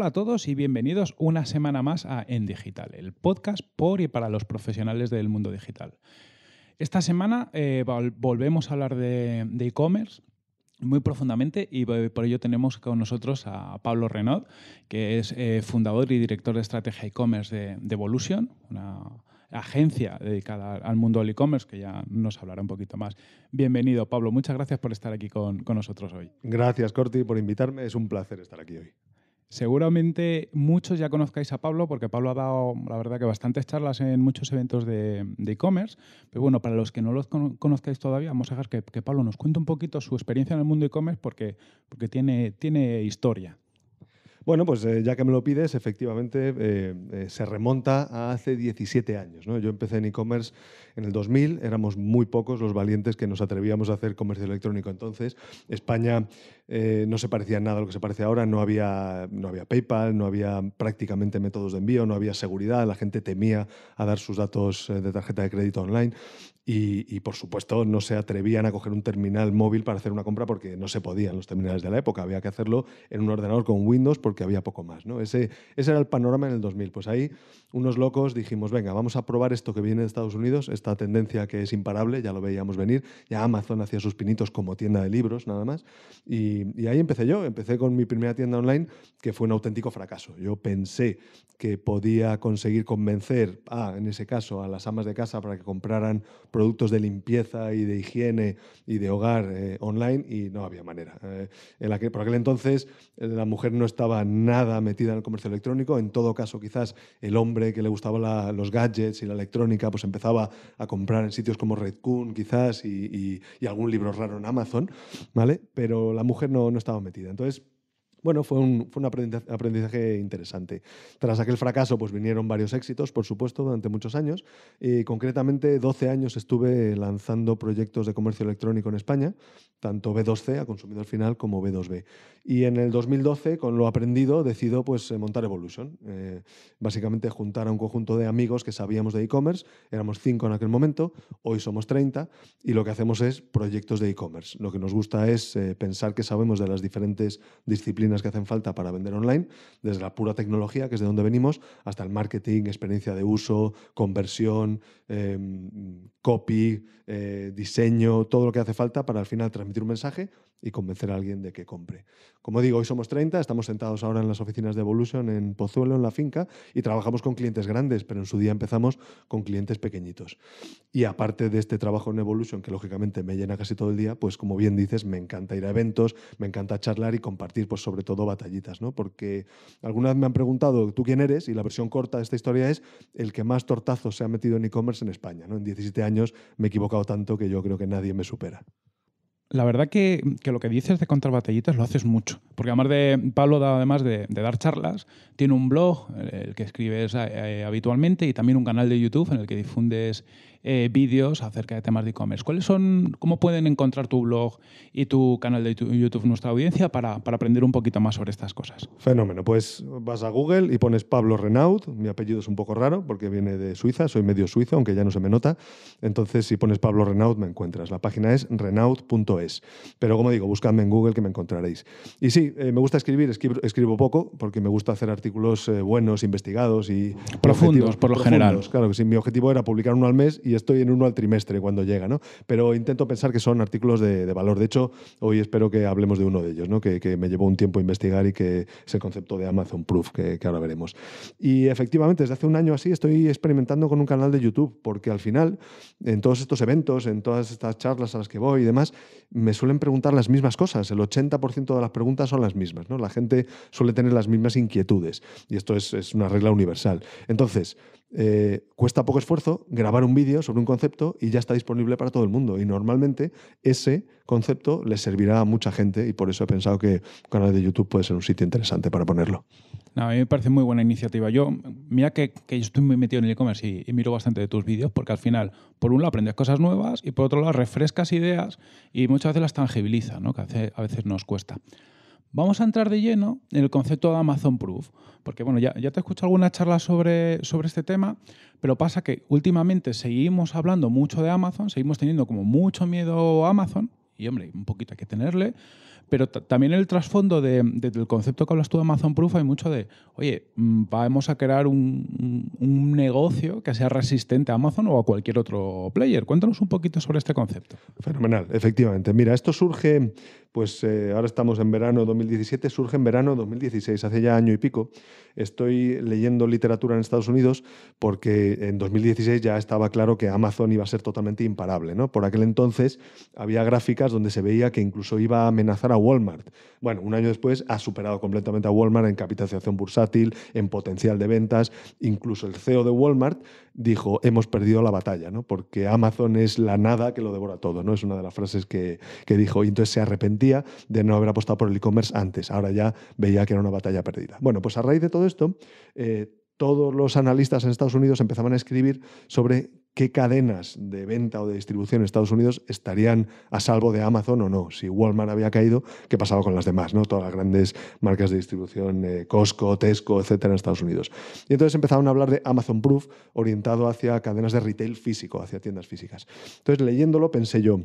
Hola a todos y bienvenidos una semana más a En Digital, el podcast por y para los profesionales del mundo digital. Esta semana eh, volvemos a hablar de e-commerce. muy profundamente y por ello tenemos con nosotros a Pablo Renaud, que es eh, fundador y director de estrategia e-commerce de, Evolution, una agencia dedicada al mundo del e-commerce, que ya nos hablará un poquito más. Bienvenido, Pablo. Muchas gracias por estar aquí con nosotros hoy. Gracias, Corti, por invitarme. Es un placer estar aquí hoy. Seguramente muchos ya conozcáis a Pablo, porque Pablo ha dado, la verdad, que bastantes charlas en muchos eventos de e-commerce. pero bueno, para los que no los conozcáis todavía, vamos a dejar que, Pablo nos cuente un poquito su experiencia en el mundo e-commerce, porque, tiene historia. Bueno, pues eh, ya que me lo pides, efectivamente eh, eh, se remonta a hace 17 años. Yo empecé en e-commerce en el 2000, éramos muy pocos los valientes que nos atrevíamos a hacer comercio electrónico entonces. España no se parecía nada a lo que se parece ahora, no había, no había PayPal, no había prácticamente métodos de envío, no había seguridad, la gente temía a dar sus datos de tarjeta de crédito online. Y, por supuesto no se atrevían a coger un terminal móvil para hacer una compra porque no se podían los terminales de la época, había que hacerlo en un ordenador con Windows porque había poco más. ¿no? Ese, ese era el panorama en el 2000. Pues ahí unos locos dijimos, venga, vamos a probar esto que viene de Estados Unidos, esta tendencia que es imparable, ya lo veíamos venir, ya Amazon hacía sus pinitos como tienda de libros nada más. Y, ahí empecé yo, empecé con mi primera tienda online que fue un auténtico fracaso. Yo pensé que podía conseguir convencer ah, en ese caso, a las amas de casa para que compraran productos de limpieza y de higiene y de hogar eh, online y no había manera. Eh, en la que, por aquel entonces eh, la mujer no estaba nada metida en el comercio electrónico, en todo caso quizás el hombre que le gustaban los gadgets y la electrónica pues empezaba a comprar en sitios como Redcoon quizás y, y algún libro raro en Amazon, ¿vale? Pero la mujer no, no estaba metida. Entonces, bueno, fue un, fue un aprendizaje interesante. Tras aquel fracaso, pues vinieron varios éxitos, por supuesto, durante muchos años. Y eh, concretamente, 12 años estuve lanzando proyectos de comercio electrónico en España, tanto B2C a consumidor final como B2B. Y en el 2012, con lo aprendido, decido pues, eh, montar Evolution. Eh, básicamente juntar a un conjunto de amigos que sabíamos de e-commerce. Éramos cinco en aquel momento, hoy somos 30 y lo que hacemos es proyectos de e-commerce. Lo que nos gusta es pensar que sabemos de las diferentes disciplinas que hacen falta para vender online, desde la pura tecnología, que es de donde venimos, hasta el marketing, experiencia de uso, conversión, em, copy, eh, diseño, todo lo que hace falta para al final transmitir un mensaje y convencer a alguien de que compre. Como digo, hoy somos 30, estamos sentados ahora en las oficinas de Evolution en Pozuelo, en la finca, y trabajamos con clientes grandes, pero en su día empezamos con clientes pequeñitos. Y aparte de este trabajo en Evolution, que lógicamente me llena casi todo el día, pues como bien dices, me encanta ir a eventos, me encanta charlar y compartir, pues sobre todo batallitas, ¿no? Porque alguna vez me han preguntado, ¿tú quién eres? Y la versión corta de esta historia es el que más tortazos se ha metido en e-commerce en España, ¿no? En 17 años me he equivocado tanto que yo creo que nadie me supera la verdad que, que, lo que dices de contra batallitas lo haces mucho. Porque además de Pablo, además de, de dar charlas, tiene un blog, eh, el que escribes eh, eh, habitualmente, y también un canal de YouTube en el que difundes eh, vídeos acerca de temas de e-commerce. ¿Cuáles son, cómo pueden encontrar tu blog y tu canal de YouTube nuestra audiencia para, aprender un poquito más sobre estas cosas? Fenómeno. Pues vas a Google y pones Pablo Renaud. Mi apellido es un poco raro porque viene de Suiza. Soy medio suizo, aunque ya no se me nota. Entonces, si pones Pablo Renaud, me encuentras. La página es renaud.es. Pero como digo, buscadme en Google que me encontraréis. Y sí, eh, me gusta escribir. Escribo, poco porque me gusta hacer artículos eh, buenos, investigados y... Profundos, por lo general. Claro que sí. Mi objetivo era publicar uno al mes y estoy en uno al trimestre cuando llega, ¿no? Pero intento pensar que son artículos de, valor. De hecho, hoy espero que hablemos de uno de ellos, ¿no? Que, me llevó un tiempo investigar y que es el concepto de Amazon Proof, que, ahora veremos. Y efectivamente, desde hace un año así estoy experimentando con un canal de YouTube, porque al final, en todos estos eventos, en todas estas charlas a las que voy y demás, me suelen preguntar las mismas cosas. El 80% de las preguntas son las mismas, ¿no? La gente suele tener las mismas inquietudes y esto es, es una regla universal. Entonces, eh, cuesta poco esfuerzo grabar un vídeo sobre un concepto y ya está disponible para todo el mundo. Y normalmente ese concepto le servirá a mucha gente y por eso he pensado que un canal de YouTube puede ser un sitio interesante para ponerlo. a mí me parece muy buena iniciativa. Yo, mira que, yo estoy muy metido en el e-commerce y, miro bastante de tus vídeos porque al final, por un lado, aprendes cosas nuevas y por otro lado, refrescas ideas y muchas veces las tangibilizas, que a veces nos cuesta. Vamos a entrar de lleno en el concepto de Amazon Proof, porque bueno, ya, te he escuchado algunas charlas sobre, sobre este tema, pero pasa que últimamente seguimos hablando mucho de Amazon, seguimos teniendo como mucho miedo a Amazon, y hombre, un poquito hay que tenerle, pero también el trasfondo del concepto que hablas tú de Amazon Proof hay mucho de, oye, mm, vamos a crear un, un, negocio que sea resistente a Amazon o a cualquier otro player. Cuéntanos un poquito sobre este concepto. Fenomenal, efectivamente. Mira, esto surge pues eh, ahora estamos en verano 2017, surge en verano 2016, hace ya año y pico. Estoy leyendo literatura en Estados Unidos porque en 2016 ya estaba claro que Amazon iba a ser totalmente imparable. ¿no? Por aquel entonces había gráficas donde se veía que incluso iba a amenazar a Walmart. Bueno, un año después ha superado completamente a Walmart en capitalización bursátil, en potencial de ventas. Incluso el CEO de Walmart dijo, hemos perdido la batalla, ¿no? porque Amazon es la nada que lo devora todo. ¿no? Es una de las frases que, dijo y entonces se arrepintió de no haber apostado por el e-commerce antes. Ahora ya veía que era una batalla perdida. Bueno, pues a raíz de todo esto, eh, todos los analistas en Estados Unidos empezaban a escribir sobre qué cadenas de venta o de distribución en Estados Unidos estarían a salvo de Amazon o no. Si Walmart había caído, ¿qué pasaba con las demás? ¿no? Todas las grandes marcas de distribución, eh, Costco, Tesco, etcétera, en Estados Unidos. Y entonces empezaron a hablar de Amazon Proof orientado hacia cadenas de retail físico, hacia tiendas físicas. Entonces, leyéndolo, pensé yo,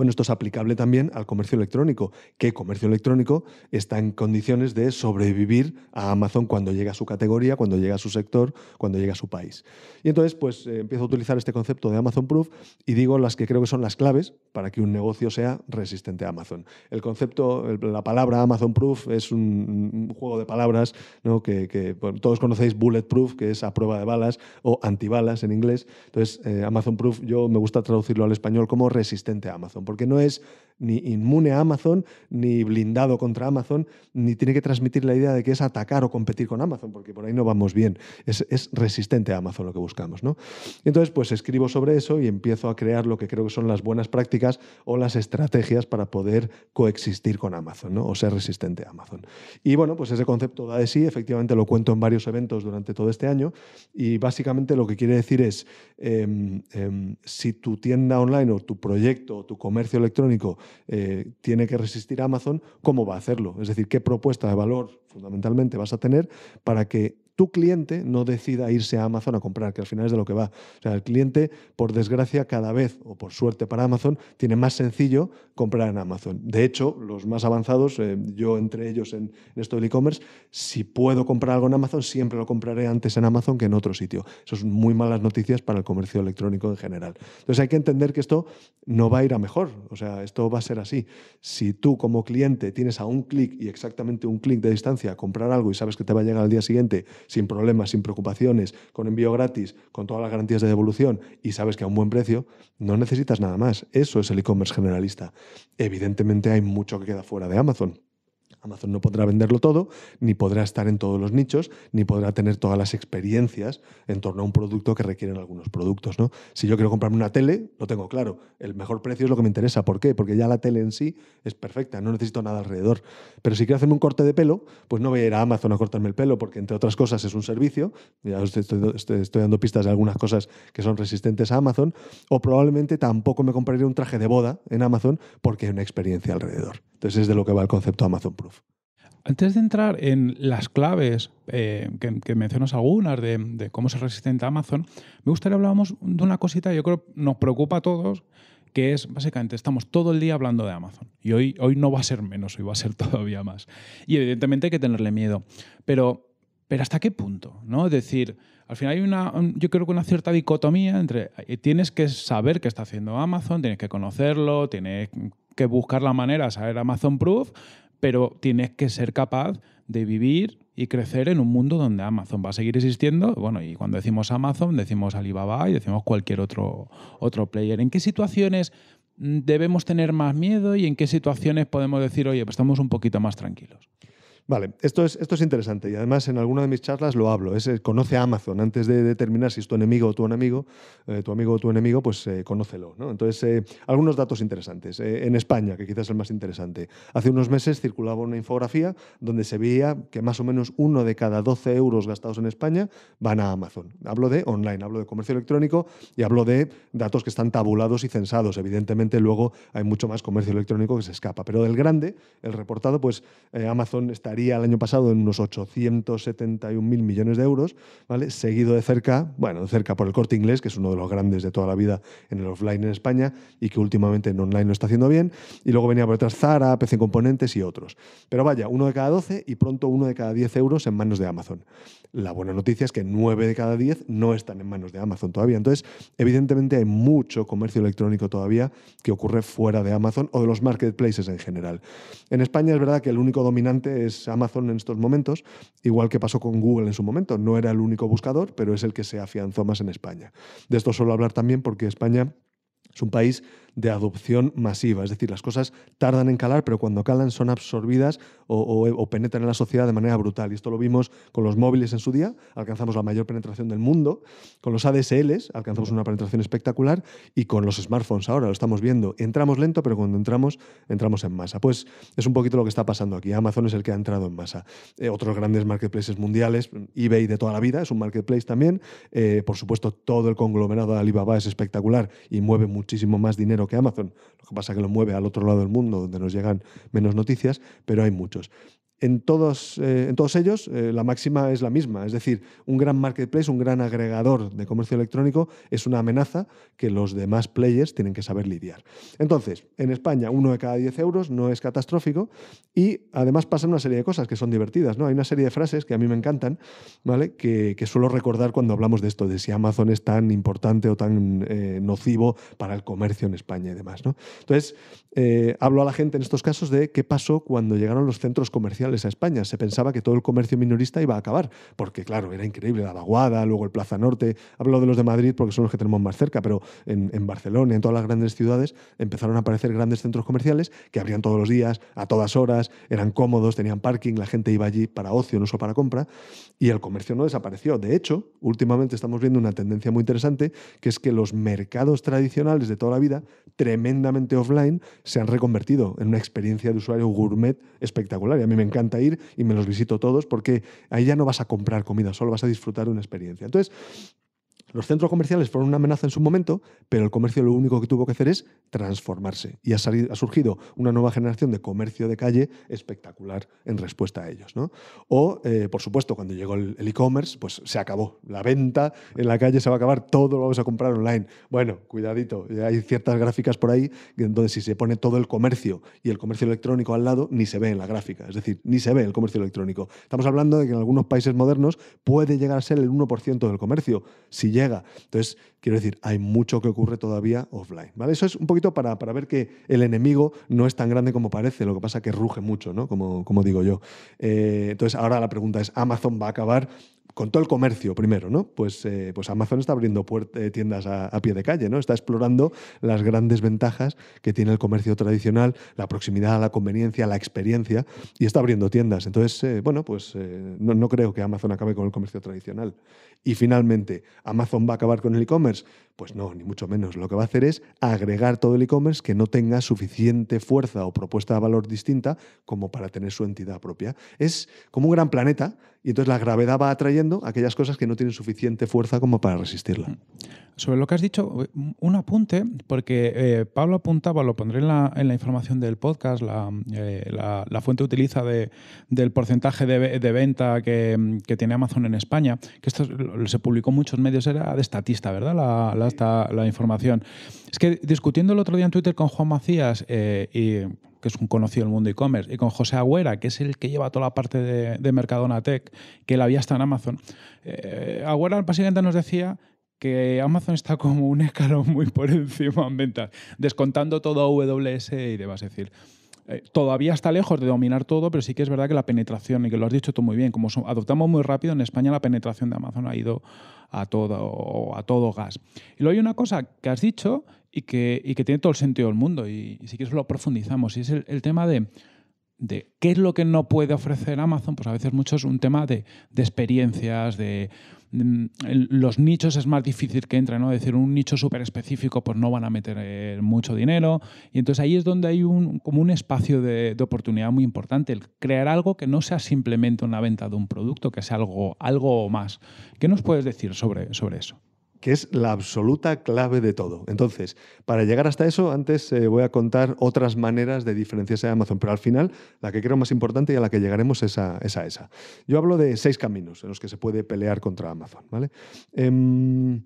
bueno, esto es aplicable también al comercio electrónico, ¿Qué comercio electrónico está en condiciones de sobrevivir a Amazon cuando llega a su categoría, cuando llega a su sector, cuando llega a su país. Y entonces, pues eh, empiezo a utilizar este concepto de Amazon Proof y digo las que creo que son las claves para que un negocio sea resistente a Amazon. El concepto, la palabra Amazon Proof es un, juego de palabras ¿no? que, todos conocéis Bulletproof, que es a prueba de balas, o antibalas en inglés. Entonces, eh, Amazon Proof, yo me gusta traducirlo al español como resistente a Amazon porque no es ni inmune a Amazon, ni blindado contra Amazon, ni tiene que transmitir la idea de que es atacar o competir con Amazon, porque por ahí no vamos bien. Es, resistente a Amazon lo que buscamos. ¿no? Entonces, pues escribo sobre eso y empiezo a crear lo que creo que son las buenas prácticas o las estrategias para poder coexistir con Amazon ¿no? o ser resistente a Amazon. Y bueno, pues ese concepto da de sí, efectivamente lo cuento en varios eventos durante todo este año y básicamente lo que quiere decir es, em, em, si tu tienda online o tu proyecto o tu comercio electrónico eh, tiene que resistir Amazon, ¿cómo va a hacerlo? Es decir, ¿qué propuesta de valor fundamentalmente vas a tener para que tu cliente no decida irse a Amazon a comprar, que al final es de lo que va. O sea, el cliente, por desgracia, cada vez, o por suerte para Amazon, tiene más sencillo comprar en Amazon. De hecho, los más avanzados, eh, yo entre ellos en, esto del e-commerce, si puedo comprar algo en Amazon, siempre lo compraré antes en Amazon que en otro sitio. Eso es muy malas noticias para el comercio electrónico en general. Entonces hay que entender que esto no va a ir a mejor. O sea, esto va a ser así. Si tú como cliente tienes a un clic y exactamente un clic de distancia a comprar algo y sabes que te va a llegar al día siguiente, sin problemas, sin preocupaciones, con envío gratis, con todas las garantías de devolución y sabes que a un buen precio, no necesitas nada más. Eso es el e-commerce generalista. Evidentemente hay mucho que queda fuera de Amazon. Amazon no podrá venderlo todo, ni podrá estar en todos los nichos, ni podrá tener todas las experiencias en torno a un producto que requieren algunos productos. Si yo quiero comprarme una tele, lo tengo claro, el mejor precio es lo que me interesa. ¿Por qué? Porque ya la tele en sí es perfecta, no necesito nada alrededor. Pero si quiero hacerme un corte de pelo, pues no voy a ir a Amazon a cortarme el pelo, porque entre otras cosas es un servicio, ya estoy, dando pistas de algunas cosas que son resistentes a Amazon, o probablemente tampoco me compraré un traje de boda en Amazon porque hay una experiencia alrededor. Entonces es de lo que va el concepto Amazon Pro. Antes de entrar en las claves eh, que, mencionas algunas de, cómo es resistente a Amazon, me gustaría habláramos de una cosita que yo creo nos preocupa a todos, que es básicamente estamos todo el día hablando de Amazon. Y hoy, hoy no va a ser menos, hoy va a ser todavía más. Y evidentemente hay que tenerle miedo. Pero, pero ¿hasta qué punto? ¿no? Es decir, al final hay una, yo creo que una cierta dicotomía entre eh, tienes que saber qué está haciendo Amazon, tienes que conocerlo, tienes que buscar la manera de saber Amazon Proof, pero tienes que ser capaz de vivir y crecer en un mundo donde Amazon va a seguir existiendo. Bueno, y cuando decimos Amazon, decimos Alibaba y decimos cualquier otro, otro player. ¿En qué situaciones mm, debemos tener más miedo y en qué situaciones podemos decir, oye, pues estamos un poquito más tranquilos? Vale, esto es, esto es interesante y además en alguna de mis charlas lo hablo. Es, eh, conoce a Amazon antes de determinar si es tu enemigo o tu enemigo, eh, tu amigo o tu enemigo, pues eh, conócelo. Entonces, algunos datos interesantes. en España, que quizás es el más interesante, hace unos meses circulaba una infografía donde se veía que más o menos uno de cada 12 euros gastados en España van a Amazon. Hablo de online, hablo de comercio electrónico y hablo de datos que están tabulados y censados. Evidentemente, luego hay mucho más comercio electrónico que se escapa, pero del grande, el reportado, pues Amazon estaría el año pasado en unos 871.000 millones de euros, ¿vale? seguido de cerca, bueno, de cerca por el corte inglés, que es uno de los grandes de toda la vida en el offline en España y que últimamente en online lo está haciendo bien, y luego venía por detrás Zara, PC Componentes y otros. Pero vaya, uno de cada 12 y pronto uno de cada 10 euros en manos de Amazon. La buena noticia es que 9 de cada 10 no están en manos de Amazon todavía. Entonces, evidentemente hay mucho comercio electrónico todavía que ocurre fuera de Amazon o de los marketplaces en general. En España es verdad que el único dominante es Amazon en estos momentos, igual que pasó con Google en su momento. No era el único buscador, pero es el que se afianzó más en España. De esto suelo hablar también porque España es un país de adopción masiva. Es decir, las cosas tardan en calar, pero cuando calan son absorbidas o, penetran en la sociedad de manera brutal. Y esto lo vimos con los móviles en su día, alcanzamos la mayor penetración del mundo, con los ADSLs alcanzamos una penetración espectacular y con los smartphones ahora lo estamos viendo. Entramos lento, pero cuando entramos, entramos en masa. Pues es un poquito lo que está pasando aquí. Amazon es el que ha entrado en masa. Eh, otros grandes marketplaces mundiales, eBay de toda la vida, es un marketplace también. Eh, por supuesto, todo el conglomerado de Alibaba es espectacular y mueve muchísimo más dinero que Amazon. Lo que pasa es que lo mueve al otro lado del mundo, donde nos llegan menos noticias, pero hay muchos en todos, eh, en todos ellos eh, la máxima es la misma, es decir, un gran marketplace, un gran agregador de comercio electrónico es una amenaza que los demás players tienen que saber lidiar. Entonces, en España uno de cada 10 euros no es catastrófico y además pasan una serie de cosas que son divertidas, ¿no? Hay una serie de frases que a mí me encantan, ¿vale? Que, suelo recordar cuando hablamos de esto, de si Amazon es tan importante o tan eh, nocivo para el comercio en España y demás, ¿no? Entonces, hablo a la gente en estos casos de qué pasó cuando llegaron los centros comerciales a España. Se pensaba que todo el comercio minorista iba a acabar, porque claro, era increíble la vaguada, luego el Plaza Norte. Hablo de los de Madrid porque son los que tenemos más cerca, pero en, en Barcelona, en todas las grandes ciudades, empezaron a aparecer grandes centros comerciales que abrían todos los días, a todas horas, eran cómodos, tenían parking, la gente iba allí para ocio, no solo para compra, y el comercio no desapareció. De hecho, últimamente estamos viendo una tendencia muy interesante, que es que los mercados tradicionales de toda la vida, tremendamente offline, se han reconvertido en una experiencia de usuario gourmet espectacular. Y a mí me encanta encanta ir y me los visito todos porque ahí ya no vas a comprar comida, solo vas a disfrutar una experiencia. Entonces, los centros comerciales fueron una amenaza en su momento, pero el comercio lo único que tuvo que hacer es transformarse. Y ha, ha surgido una nueva generación de comercio de calle espectacular en respuesta a ellos. O, eh, por supuesto, cuando llegó el e-commerce, pues se acabó. La venta en la calle se va a acabar, todo lo vamos a comprar online. Bueno, cuidadito, hay ciertas gráficas por ahí, donde si se pone todo el comercio y el comercio electrónico al lado, ni se ve en la gráfica. Es decir, ni se ve el comercio electrónico. Estamos hablando de que en algunos países modernos puede llegar a ser el 1% del comercio. Si llega. Entonces, quiero decir, hay mucho que ocurre todavía offline. ¿vale? Eso es un poquito para, para ver que el enemigo no es tan grande como parece, lo que pasa es que ruge mucho, ¿no? como, como digo yo. Eh, entonces, ahora la pregunta es, ¿Amazon va a acabar con todo el comercio primero, ¿no? Pues, eh, pues Amazon está abriendo eh, tiendas a, pie de calle, ¿no? Está explorando las grandes ventajas que tiene el comercio tradicional, la proximidad, la conveniencia, la experiencia, y está abriendo tiendas. Entonces, bueno, pues no, no, creo que Amazon acabe con el comercio tradicional. Y finalmente, ¿Amazon va a acabar con el e-commerce? Pues no, ni mucho menos. Lo que va a hacer es agregar todo el e-commerce que no tenga suficiente fuerza o propuesta de valor distinta como para tener su entidad propia. Es como un gran planeta y entonces la gravedad va atrayendo aquellas cosas que no tienen suficiente fuerza como para resistirla. Mm. Sobre lo que has dicho, mm, un apunte, porque eh, Pablo apuntaba, lo pondré en la, información del podcast, la, eh, fuente utiliza del porcentaje de, venta que, tiene Amazon en España, que esto se publicó en muchos medios, era de estatista, ¿verdad? La, la, información. Es que discutiendo el otro día en Twitter con Juan Macías, eh, y, que es un conocido del mundo e-commerce, y con José Agüera, que es el que lleva toda la parte de, Mercadona Tech, que la había hasta en Amazon, eh, Agüera básicamente nos decía que Amazon está como un escalón muy por encima en ventas, descontando todo AWS y demás. Es decir, eh, todavía está lejos de dominar todo, pero sí que es verdad que la penetración, y que lo has dicho tú muy bien, como adoptamos muy rápido, en España la penetración de Amazon ha ido a todo, a todo gas. Y luego hay una cosa que has dicho y que, tiene todo el sentido del mundo, y, si quieres lo profundizamos, y es el, tema de qué es lo que no puede ofrecer Amazon, pues a veces mucho es un tema de experiencias, de, Mm, los nichos es más difícil que entren, ¿no? Es decir, un nicho súper específico, pues no van a meter eh, mucho dinero. Y entonces ahí es donde hay un, como un espacio de, oportunidad muy importante, el crear algo que no sea simplemente una venta de un producto, que sea algo, algo más. ¿Qué nos puedes decir sobre, sobre eso? que es la absoluta clave de todo. Entonces, para llegar hasta eso, antes eh, voy a contar otras maneras de diferenciarse de Amazon, pero al final la que creo más importante y a la que llegaremos es a, esa. Yo hablo de seis caminos en los que se puede pelear contra Amazon. ¿vale? Em,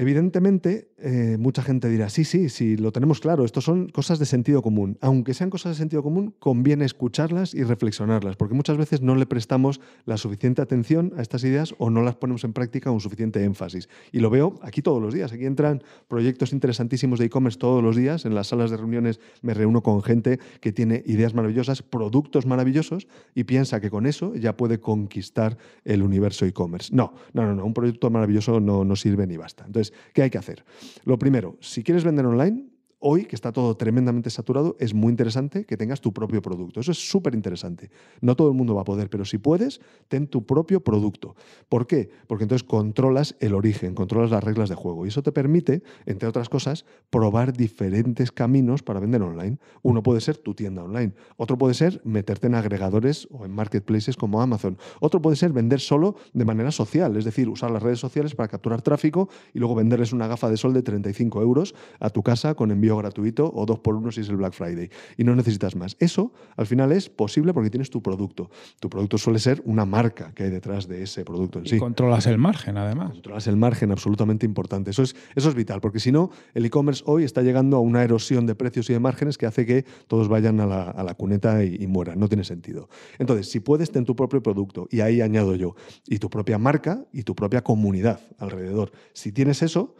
Evidentemente, eh, mucha gente dirá, sí, sí, sí, lo tenemos claro, esto son cosas de sentido común. Aunque sean cosas de sentido común, conviene escucharlas y reflexionarlas, porque muchas veces no le prestamos la suficiente atención a estas ideas o no las ponemos en práctica con suficiente énfasis. Y lo veo aquí todos los días, aquí entran proyectos interesantísimos de e-commerce todos los días, en las salas de reuniones me reúno con gente que tiene ideas maravillosas, productos maravillosos, y piensa que con eso ya puede conquistar el universo e-commerce. No, no, no, no, un proyecto maravilloso no, no sirve ni basta. Entonces, ¿qué hay que hacer? Lo primero, si quieres vender online, hoy, que está todo tremendamente saturado, es muy interesante que tengas tu propio producto. Eso es súper interesante. No todo el mundo va a poder, pero si puedes, ten tu propio producto. ¿Por qué? Porque entonces controlas el origen, controlas las reglas de juego. Y eso te permite, entre otras cosas, probar diferentes caminos para vender online. Uno puede ser tu tienda online. Otro puede ser meterte en agregadores o en marketplaces como Amazon. Otro puede ser vender solo de manera social, es decir, usar las redes sociales para capturar tráfico y luego venderles una gafa de sol de 35 euros a tu casa con envío gratuito o dos por uno si es el Black Friday y no necesitas más. Eso al final es posible porque tienes tu producto. Tu producto suele ser una marca que hay detrás de ese producto en y Controlas el margen además. Controlas el margen, absolutamente importante. Eso es, eso es vital porque si no, el e-commerce hoy está llegando a una erosión de precios y de márgenes que hace que todos vayan a la, cuneta y, mueran. No tiene sentido. Entonces, si puedes, tener tu propio producto y ahí añado yo, y tu propia marca y tu propia comunidad alrededor. Si tienes eso,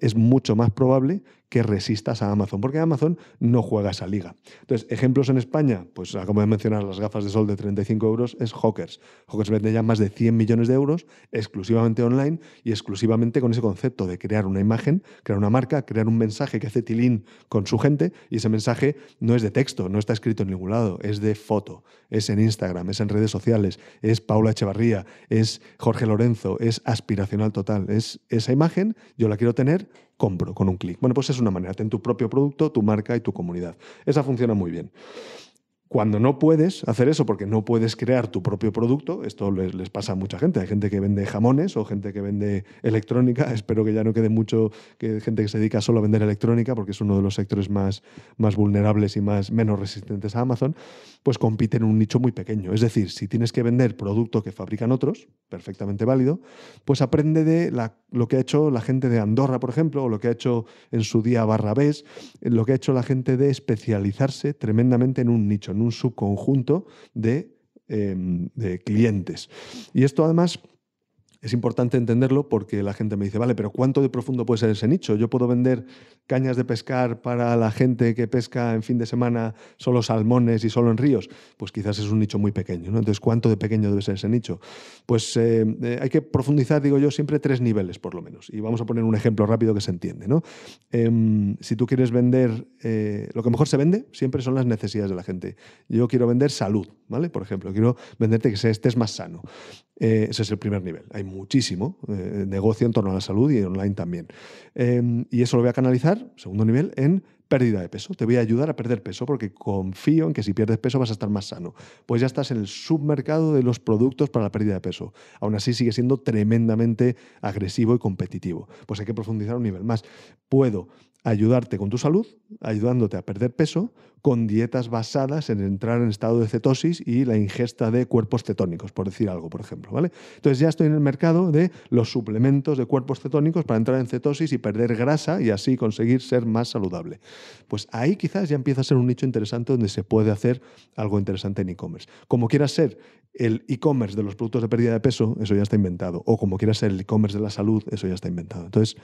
es mucho más probable que resistas a Amazon, porque Amazon no juega esa liga. Entonces, ejemplos en España, pues como de mencionar las gafas de sol de 35 euros, es Hawkers. Hawkers vende ya más de 100 millones de euros exclusivamente online y exclusivamente con ese concepto de crear una imagen, crear una marca, crear un mensaje que hace Tilín con su gente y ese mensaje no es de texto, no está escrito en ningún lado, es de foto, es en Instagram, es en redes sociales, es Paula Echevarría, es Jorge Lorenzo, es aspiracional total, es esa imagen, yo la quiero tener, compro con un clic. Bueno, pues es una manera, ten tu propio producto, tu marca y tu comunidad. Esa funciona muy bien. Cuando no puedes hacer eso porque no puedes crear tu propio producto, esto les, pasa a mucha gente. Hay gente que vende jamones o gente que vende electrónica. Espero que ya no quede mucho que gente que se dedica solo a vender electrónica porque es uno de los sectores más, más vulnerables y más, menos resistentes a Amazon. Pues compite en un nicho muy pequeño. Es decir, si tienes que vender producto que fabrican otros, perfectamente válido, pues aprende de lo que ha hecho la gente de Andorra, por ejemplo, o lo que ha hecho en su día Barrabés, lo que ha hecho la gente de especializarse tremendamente en un nicho un subconjunto de, em, de clientes. Y esto además es importante entenderlo porque la gente me dice, vale, pero ¿cuánto de profundo puede ser ese nicho? Yo puedo vender cañas de pescar para la gente que pesca en fin de semana solo salmones y solo en ríos. Pues quizás es un nicho muy pequeño, ¿no? Entonces, ¿cuánto de pequeño debe ser ese nicho? Pues eh, eh, hay que profundizar, digo yo, siempre tres niveles por lo menos. Y vamos a poner un ejemplo rápido que se entiende, ¿no? Em, si tú quieres vender, eh, lo que mejor se vende siempre son las necesidades de la gente. Yo quiero vender salud, ¿vale? Por ejemplo, quiero venderte que estés más sano. Eh, ese es el primer nivel. Hay muchísimo eh, negocio en torno a la salud y online también. Em, y eso lo voy a canalizar, segundo nivel, en pérdida de peso. Te voy a ayudar a perder peso porque confío en que si pierdes peso vas a estar más sano. Pues ya estás en el submercado de los productos para la pérdida de peso. Aún así sigue siendo tremendamente agresivo y competitivo. Pues hay que profundizar un nivel más. Puedo ayudarte con tu salud, ayudándote a perder peso, con dietas basadas en entrar en estado de cetosis y la ingesta de cuerpos cetónicos, por decir algo, por ejemplo. ¿vale? Entonces ya estoy en el mercado de los suplementos de cuerpos cetónicos para entrar en cetosis y perder grasa y así conseguir ser más saludable. Pues ahí quizás ya empieza a ser un nicho interesante donde se puede hacer algo interesante en e-commerce. Como quiera ser el e-commerce de los productos de pérdida de peso, eso ya está inventado. O como quiera ser el e-commerce de la salud, eso ya está inventado. Entonces,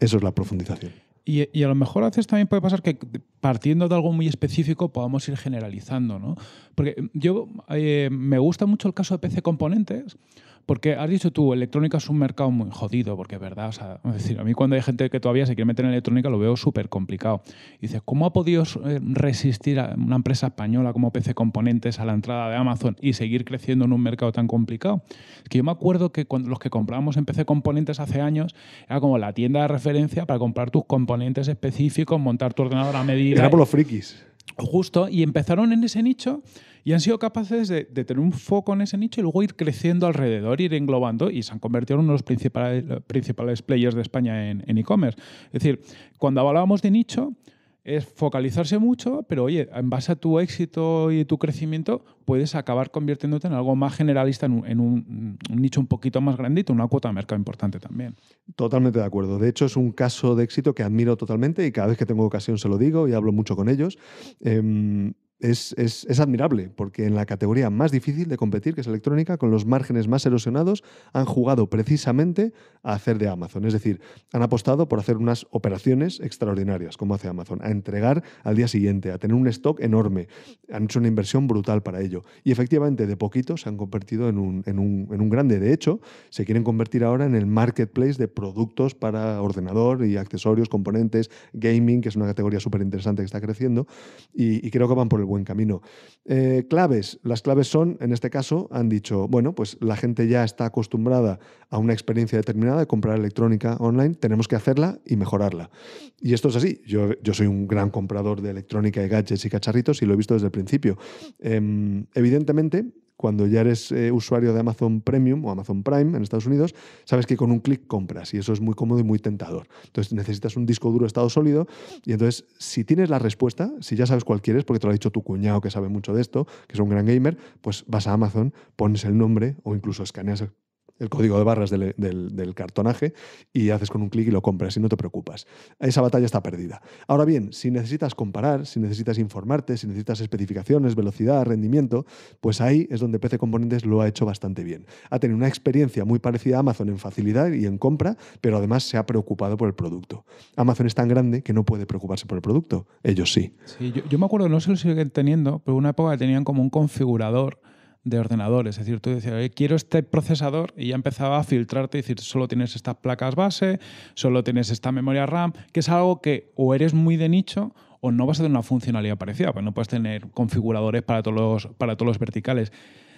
eso es la profundización. Y, a lo mejor a veces también puede pasar que partiendo de algo muy específico podamos ir generalizando, ¿no? Porque yo eh, me gusta mucho el caso de PC Componentes porque has dicho tú, electrónica es un mercado muy jodido, porque es verdad, o sea, decir, a mí cuando hay gente que todavía se quiere meter en electrónica lo veo súper complicado. dices, ¿cómo ha podido eh, resistir una empresa española como PC Componentes a la entrada de Amazon y seguir creciendo en un mercado tan complicado? Es que yo me acuerdo que cuando los que comprábamos en PC Componentes hace años era como la tienda de referencia para comprar tus componentes específicos, montar tu ordenador a medida. Era por los frikis. Justo, y empezaron en ese nicho y han sido capaces de, tener un foco en ese nicho y luego ir creciendo alrededor, ir englobando y se han convertido en uno de los principales, principales players de España en e-commerce. es decir, cuando hablábamos de nicho, es focalizarse mucho, pero oye, en base a tu éxito y tu crecimiento, puedes acabar convirtiéndote en algo más generalista, en un, nicho un poquito más grandito, una cuota de mercado importante también. Totalmente de acuerdo. De hecho, es un caso de éxito que admiro totalmente y cada vez que tengo ocasión se lo digo y hablo mucho con ellos. Em, es, es, es, admirable, porque en la categoría más difícil de competir, que es electrónica, con los márgenes más erosionados, han jugado precisamente a hacer de Amazon. Es decir, han apostado por hacer unas operaciones extraordinarias, como hace Amazon, a entregar al día siguiente, a tener un stock enorme. Han hecho una inversión brutal para ello. Y efectivamente, de poquito se han convertido en un, en un, en un grande. De hecho, se quieren convertir ahora en el marketplace de productos para ordenador y accesorios, componentes, gaming, que es una categoría súper interesante que está creciendo. Y, y creo que van por buen camino. Eh, claves. Las claves son, en este caso, han dicho, bueno, pues la gente ya está acostumbrada a una experiencia determinada de comprar electrónica online, tenemos que hacerla y mejorarla. Y esto es así. Yo, soy un gran comprador de electrónica y gadgets y cacharritos y lo he visto desde el principio. Em, evidentemente, cuando ya eres eh, usuario de Amazon Premium o Amazon Prime en Estados Unidos, sabes que con un clic compras y eso es muy cómodo y muy tentador. Entonces necesitas un disco duro estado sólido y entonces si tienes la respuesta, si ya sabes cuál quieres, porque te lo ha dicho tu cuñado que sabe mucho de esto, que es un gran gamer, pues vas a Amazon, pones el nombre o incluso escaneas el código de barras del, cartonaje y haces con un clic y lo compras y no te preocupas. Esa batalla está perdida. Ahora bien, si necesitas comparar, si necesitas informarte, si necesitas especificaciones, velocidad, rendimiento, pues ahí es donde PC Componentes lo ha hecho bastante bien. Ha tenido una experiencia muy parecida a Amazon en facilidad y en compra, pero además se ha preocupado por el producto. Amazon es tan grande que no puede preocuparse por el producto, ellos sí. sí yo, yo me acuerdo, no sé si lo siguen teniendo, pero una época tenían como un configurador de ordenadores. Es decir, tú decías, quiero este procesador y ya empezaba a filtrarte decir, solo tienes estas placas base, solo tienes esta memoria RAM, que es algo que o eres muy de nicho o no vas a tener una funcionalidad parecida, pues no puedes tener configuradores para todos para todos los verticales.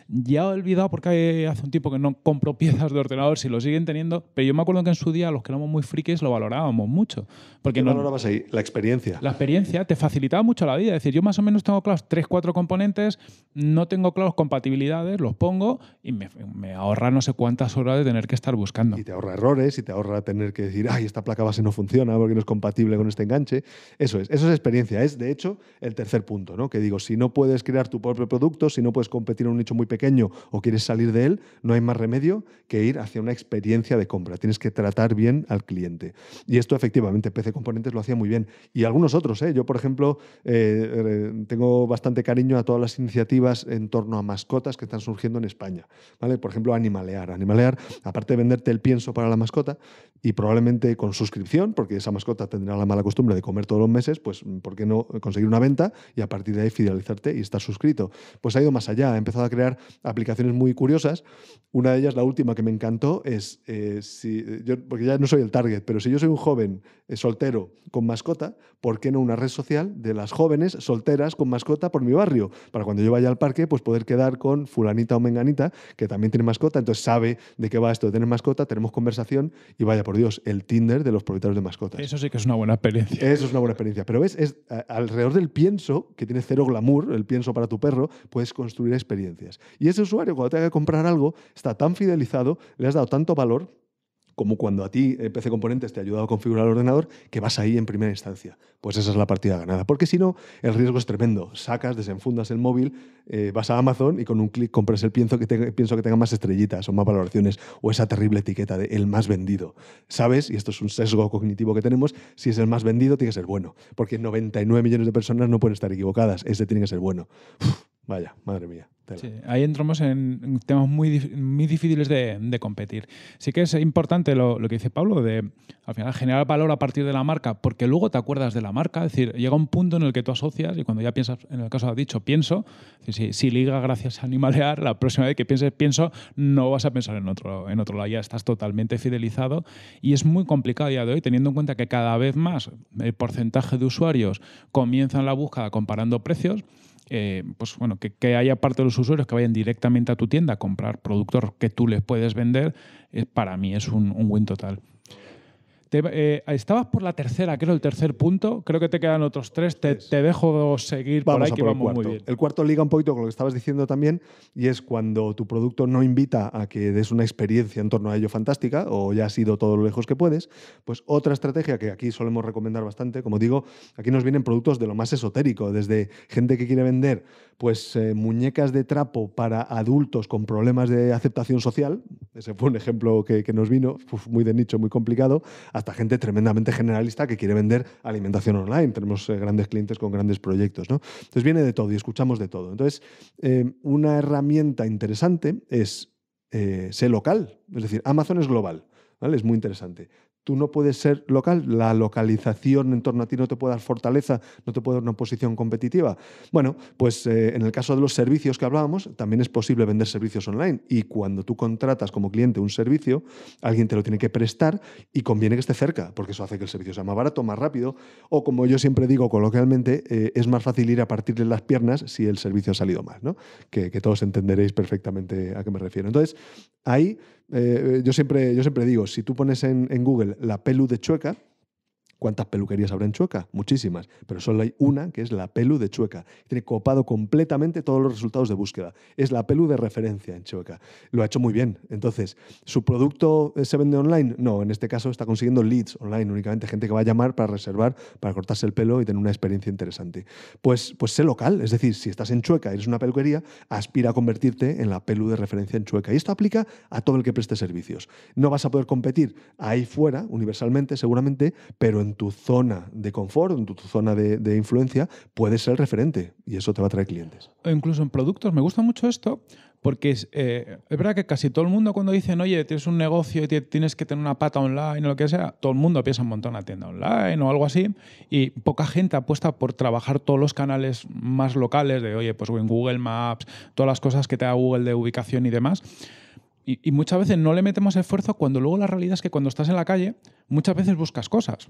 Ya he olvidado porque hace un tiempo que no compro piezas de ordenador, si lo siguen teniendo, pero yo me acuerdo que en su día los que éramos muy frikis lo valorábamos mucho. Porque ¿Qué no, valorabas ahí? La experiencia. La experiencia te facilitaba mucho la vida. Es decir, yo más o menos tengo claros 3, 4 componentes, no tengo claros compatibilidades, los pongo y me, ahorra no sé cuántas horas de tener que estar buscando. Y te ahorra errores y te ahorra tener que decir, ay, esta placa base no funciona porque no es compatible con este enganche. Eso es, eso es experiencia. Es, de hecho, el tercer punto, ¿no? Que digo, si no puedes crear tu propio producto, si no puedes competir en un nicho muy pequeño, pequeño o quieres salir de él, no hay más remedio que ir hacia una experiencia de compra. Tienes que tratar bien al cliente. Y esto efectivamente PC Componentes lo hacía muy bien. Y algunos otros. ¿eh? Yo, por ejemplo, eh, tengo bastante cariño a todas las iniciativas en torno a mascotas que están surgiendo en España. ¿vale? Por ejemplo, Animalear. Animalear, aparte de venderte el pienso para la mascota y probablemente con suscripción, porque esa mascota tendrá la mala costumbre de comer todos los meses, pues ¿por qué no conseguir una venta y a partir de ahí fidelizarte y estar suscrito? Pues ha ido más allá, ha empezado a crear aplicaciones muy curiosas. Una de ellas, la última que me encantó, es, eh, si, yo, porque ya no soy el target, pero si yo soy un joven eh, soltero con mascota, ¿por qué no una red social de las jóvenes solteras con mascota por mi barrio? Para cuando yo vaya al parque, pues poder quedar con fulanita o menganita, que también tiene mascota, entonces sabe de qué va esto de tener mascota, tenemos conversación y vaya por Dios, el Tinder de los propietarios de mascotas. Eso sí que es una buena experiencia. Eso es una buena experiencia. Pero ves, es, alrededor del pienso, que tiene cero glamour, el pienso para tu perro, puedes construir experiencias. Y ese usuario, cuando tenga que comprar algo, está tan fidelizado, le has dado tanto valor como cuando a ti eh, PC Componentes te ha ayudado a configurar el ordenador, que vas ahí en primera instancia. Pues esa es la partida ganada. Porque si no, el riesgo es tremendo. Sacas, desenfundas el móvil, eh, vas a Amazon y con un clic compras el pienso que, pienso que tenga más estrellitas o más valoraciones o esa terrible etiqueta de el más vendido. Sabes, y esto es un sesgo cognitivo que tenemos, si es el más vendido tiene que ser bueno. Porque 99 millones de personas no pueden estar equivocadas. Ese tiene que ser bueno. Vaya, madre mía. Sí, ahí entramos en temas muy, muy difíciles de, competir. Sí que es importante lo, que dice Pablo, de al final generar valor a partir de la marca, porque luego te acuerdas de la marca, es decir, llega un punto en el que tú asocias y cuando ya piensas, en el caso ha dicho, pienso, si, liga gracias a Animalear, la próxima vez que pienses pienso, no vas a pensar en otro, en otro lado, ya estás totalmente fidelizado y es muy complicado a día de hoy, teniendo en cuenta que cada vez más el porcentaje de usuarios comienzan la búsqueda comparando precios eh, pues bueno, que, que, haya parte de los usuarios que vayan directamente a tu tienda a comprar productos que tú les puedes vender, eh, para mí es un, un win total. Eh, estabas por la tercera, creo, el tercer punto. Creo que te quedan otros tres. Te, dejo seguir por ahí, que vamos muy bien. El cuarto liga un poquito con lo que estabas diciendo también, y es cuando tu producto no invita a que des una experiencia en torno a ello fantástica, o ya has ido todo lo lejos que puedes, pues otra estrategia que aquí solemos recomendar bastante, como digo, aquí nos vienen productos de lo más esotérico, desde gente que quiere vender pues eh, muñecas de trapo para adultos con problemas de aceptación social, ese fue un ejemplo que, nos vino, muy de nicho, muy complicado, gente tremendamente generalista que quiere vender alimentación online. Tenemos eh, grandes clientes con grandes proyectos. ¿no? Entonces viene de todo y escuchamos de todo. Entonces, eh, una herramienta interesante es eh, ser local. Es decir, Amazon es global. ¿vale? Es muy interesante tú no puedes ser local, la localización en torno a ti no te puede dar fortaleza, no te puede dar una posición competitiva. Bueno, pues eh, en el caso de los servicios que hablábamos, también es posible vender servicios online y cuando tú contratas como cliente un servicio, alguien te lo tiene que prestar y conviene que esté cerca, porque eso hace que el servicio sea más barato, más rápido, o como yo siempre digo coloquialmente, eh, es más fácil ir a partirle las piernas si el servicio ha salido mal, ¿no? que, que todos entenderéis perfectamente a qué me refiero. Entonces, ahí eh, yo, siempre, yo siempre digo, si tú pones en, en Google la pelu de Chueca, ¿Cuántas peluquerías habrá en Chueca? Muchísimas, pero solo hay una que es la Pelu de Chueca. Tiene copado completamente todos los resultados de búsqueda. Es la Pelu de referencia en Chueca. Lo ha hecho muy bien. Entonces, ¿su producto eh, se vende online? No, en este caso está consiguiendo leads online, únicamente gente que va a llamar para reservar, para cortarse el pelo y tener una experiencia interesante. Pues, pues sé local, es decir, si estás en Chueca y eres una peluquería, aspira a convertirte en la Pelu de referencia en Chueca. Y esto aplica a todo el que preste servicios. No vas a poder competir ahí fuera, universalmente, seguramente, pero en en tu zona de confort, en tu, zona de, influencia, puedes ser referente y eso te va a traer clientes. O incluso en productos, me gusta mucho esto porque es, eh, es verdad que casi todo el mundo cuando dicen, oye, tienes un negocio y tienes que tener una pata online o lo que sea, todo el mundo piensa un montón en una tienda online o algo así y poca gente apuesta por trabajar todos los canales más locales de, oye, pues en Google Maps, todas las cosas que te da Google de ubicación y demás y, muchas veces no le metemos esfuerzo cuando luego la realidad es que cuando estás en la calle muchas veces buscas cosas.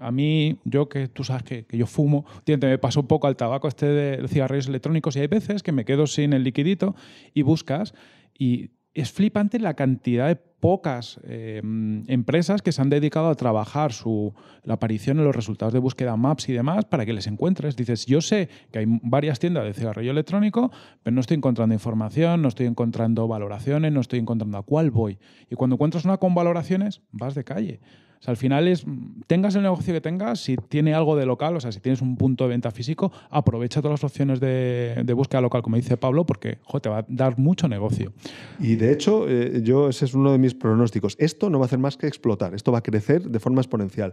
a, mí, yo que tú sabes que, yo fumo, me pasó un poco al tabaco este de cigarrillos electrónicos y hay veces que me quedo sin el liquidito y buscas y es flipante la cantidad de pocas eh, empresas que se han dedicado a trabajar su, la aparición en los resultados de búsqueda Maps y demás para que les encuentres. Dices, yo sé que hay varias tiendas de cigarrillo electrónico, pero no estoy encontrando información, no estoy encontrando valoraciones, no estoy encontrando a cuál voy. Y cuando encuentras una con valoraciones, vas de calle al final es, tengas el negocio que tengas, si tiene algo de local, o sea, si tienes un punto de venta físico, aprovecha todas las opciones de, búsqueda local, como dice Pablo, porque te va a dar mucho negocio. Y de hecho, eh, yo ese es uno de mis pronósticos. Esto no va a hacer más que explotar, esto va a crecer de forma exponencial.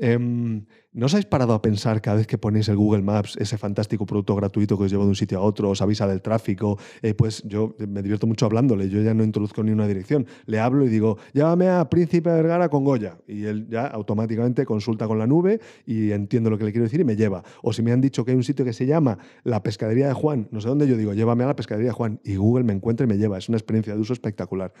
Em, ¿No os habéis parado a pensar cada vez que ponéis el Google Maps, ese fantástico producto gratuito que os lleva de un sitio a otro, os avisa del tráfico? Eh, pues yo eh, me divierto mucho hablándole, yo ya no introduzco ni una dirección. Le hablo y digo, llévame a Príncipe Vergara con Goya. Y él ya automáticamente consulta con la nube y entiendo lo que le quiero decir y me lleva. O si me han dicho que hay un sitio que se llama La Pescadería de Juan, no sé dónde, yo digo, llévame a la Pescadería de Juan. Y Google me encuentra y me lleva. Es una experiencia de uso espectacular.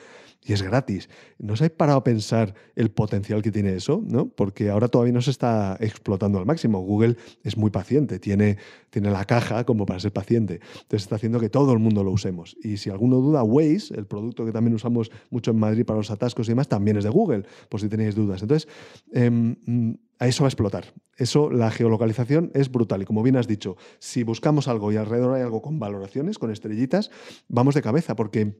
Y es gratis. ¿No os habéis parado a pensar el potencial que tiene eso? ¿no? Porque ahora todavía no se está explotando al máximo. Google es muy paciente, tiene, tiene la caja como para ser paciente. Entonces está haciendo que todo el mundo lo usemos. Y si alguno duda, Waze, el producto que también usamos mucho en Madrid para los atascos y demás, también es de Google, por si tenéis dudas. Entonces, em, a eso va a explotar. Eso, la geolocalización es brutal. Y como bien has dicho, si buscamos algo y alrededor hay algo con valoraciones, con estrellitas, vamos de cabeza, porque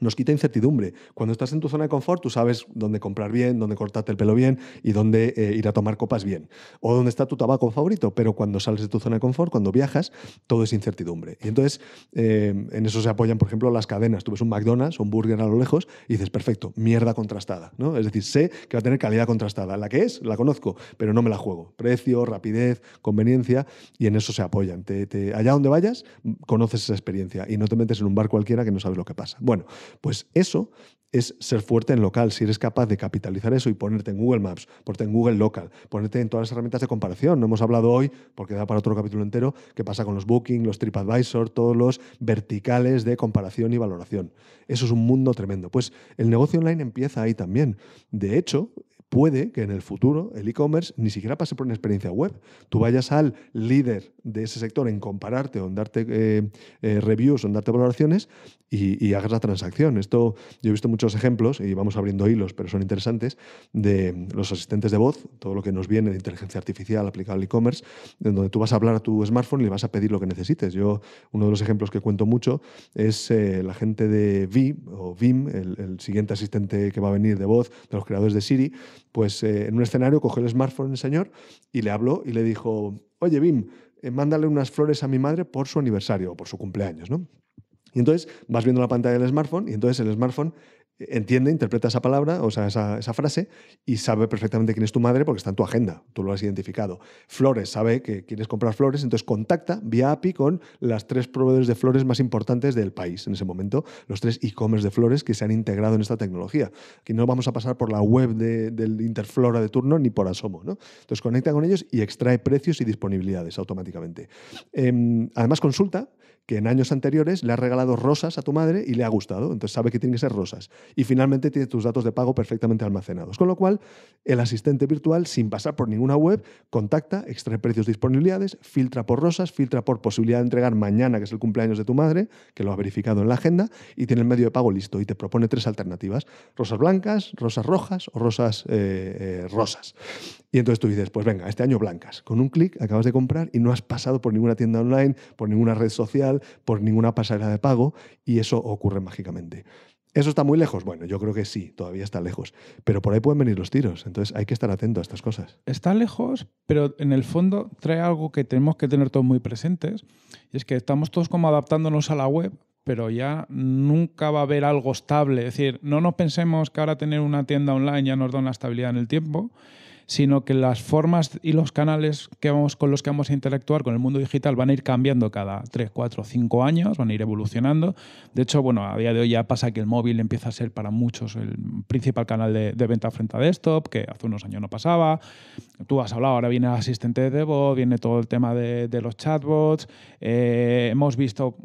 nos quita incertidumbre. Cuando estás en tu zona de confort, tú sabes dónde comprar bien, dónde cortarte el pelo bien y dónde eh, ir a tomar copas bien. O dónde está tu tabaco favorito. Pero cuando sales de tu zona de confort, cuando viajas, todo es incertidumbre. Y entonces, eh, en eso se apoyan, por ejemplo, las cadenas. Tú ves un McDonald's, un burger a lo lejos y dices, perfecto, mierda contrastada. ¿no? Es decir, sé que va a tener calidad contrastada. La que es, la conozco, pero no me la juego. Precio, rapidez, conveniencia, y en eso se apoyan. allá donde vayas, conoces esa experiencia y no te metes en un bar cualquiera que no sabes lo que pasa. Bueno, pues eso es ser fuerte en local, si eres capaz de capitalizar eso y ponerte en Google Maps, ponerte en Google Local, ponerte en todas las herramientas de comparación. No hemos hablado hoy, porque da para otro capítulo entero, qué pasa con los Booking, los TripAdvisor, todos los verticales de comparación y valoración. Eso es un mundo tremendo. Pues el negocio online empieza ahí también. De hecho, puede que en el futuro el e-commerce ni siquiera pase por una experiencia web. Tú vayas al líder de ese sector en compararte o en darte eh, eh, reviews o en darte valoraciones y, hagas la transacción. Esto yo he visto muchos ejemplos, y vamos abriendo hilos, pero son interesantes, de los asistentes de voz, todo lo que nos viene de inteligencia artificial aplicable al e-commerce, donde tú vas a hablar a tu smartphone y le vas a pedir lo que necesites. Yo, uno de los ejemplos que cuento mucho es eh, la gente de Vi, o Vim, el, siguiente asistente que va a venir de voz, de los creadores de Siri, pues eh, en un escenario cogió el smartphone el señor y le habló y le dijo, oye Vim, eh, mándale unas flores a mi madre por su aniversario o por su cumpleaños, ¿no? Y entonces vas viendo la pantalla del smartphone y entonces el smartphone entiende, interpreta esa palabra, o sea, esa, frase, y sabe perfectamente quién es tu madre porque está en tu agenda, tú lo has identificado. Flores, sabe que quieres comprar flores, entonces contacta vía API con las tres proveedores de flores más importantes del país en ese momento, los tres e-commerce de flores que se han integrado en esta tecnología. Aquí no vamos a pasar por la web del Interflora de turno ni por asomo. ¿no? Entonces conecta con ellos y extrae precios y disponibilidades automáticamente. Em, además consulta que en años anteriores le ha regalado rosas a tu madre y le ha gustado, entonces sabe que tienen que ser rosas. Y finalmente tiene tus datos de pago perfectamente almacenados. Con lo cual, el asistente virtual, sin pasar por ninguna web, contacta, extrae precios, disponibilidades, filtra por rosas, filtra por posibilidad de entregar mañana, que es el cumpleaños de tu madre, que lo ha verificado en la agenda, y tiene el medio de pago listo y te propone tres alternativas, rosas blancas, rosas rojas o rosas eh, eh, rosas. Y entonces tú dices, pues venga, este año blancas. Con un clic acabas de comprar y no has pasado por ninguna tienda online, por ninguna red social, por ninguna pasarela de pago y eso ocurre mágicamente. ¿Eso está muy lejos? Bueno, yo creo que sí, todavía está lejos. Pero por ahí pueden venir los tiros, entonces hay que estar atento a estas cosas. Está lejos, pero en el fondo trae algo que tenemos que tener todos muy presentes, y es que estamos todos como adaptándonos a la web, pero ya nunca va a haber algo estable. Es decir, no nos pensemos que ahora tener una tienda online ya nos da una estabilidad en el tiempo, sino que las formas y los canales que vamos, con los que vamos a interactuar con el mundo digital van a ir cambiando cada 3, 4, 5 años, van a ir evolucionando. De hecho, bueno, a día de hoy ya pasa que el móvil empieza a ser para muchos el principal canal de, venta frente a desktop, que hace unos años no pasaba. Tú has hablado, ahora viene el asistente de voz, viene todo el tema de, los chatbots. Eh, hemos visto,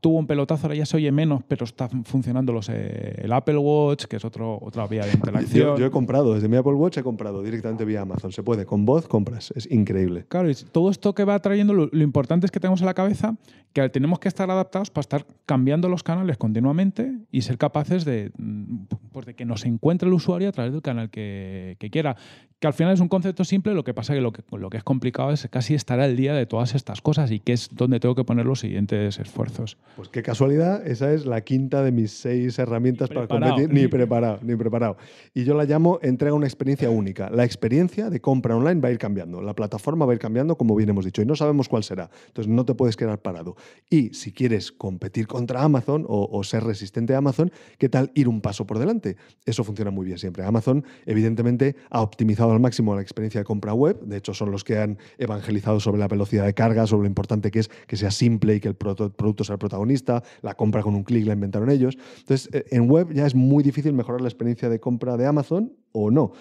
tuvo un pelotazo, ahora ya se oye menos, pero está funcionando los, eh, el Apple Watch, que es otro, otra vía de interacción. yo he comprado, desde mi Apple Watch he comprado directamente vía Amazon. Se puede, con voz compras. Es increíble. Claro, y todo esto que va trayendo, lo, importante es que tenemos a la cabeza que tenemos que estar adaptados para estar cambiando los canales continuamente y ser capaces de, mm, pues de que nos encuentre el usuario a través del canal que, quiera. Que al final es un concepto simple, lo que pasa que lo que, lo que es complicado es casi estar al día de todas estas cosas y que es donde tengo que poner los siguientes esfuerzos. Pues qué casualidad, esa es la quinta de mis seis herramientas para competir. ni preparado, ni preparado. Y yo la llamo entrega una experiencia única. La experiencia experiencia de compra online va a ir cambiando. La plataforma va a ir cambiando, como bien hemos dicho, y no sabemos cuál será. Entonces no te puedes quedar parado. Y si quieres competir contra Amazon o, o ser resistente a Amazon, ¿qué tal ir un paso por delante? Eso funciona muy bien siempre. Amazon, evidentemente, ha optimizado al máximo la experiencia de compra web. De hecho, son los que han evangelizado sobre la velocidad de carga, sobre lo importante que es que sea simple y que el producto sea el protagonista. La compra con un clic la inventaron ellos. Entonces, eh, en web ya es muy difícil mejorar la experiencia de compra de Amazon o no.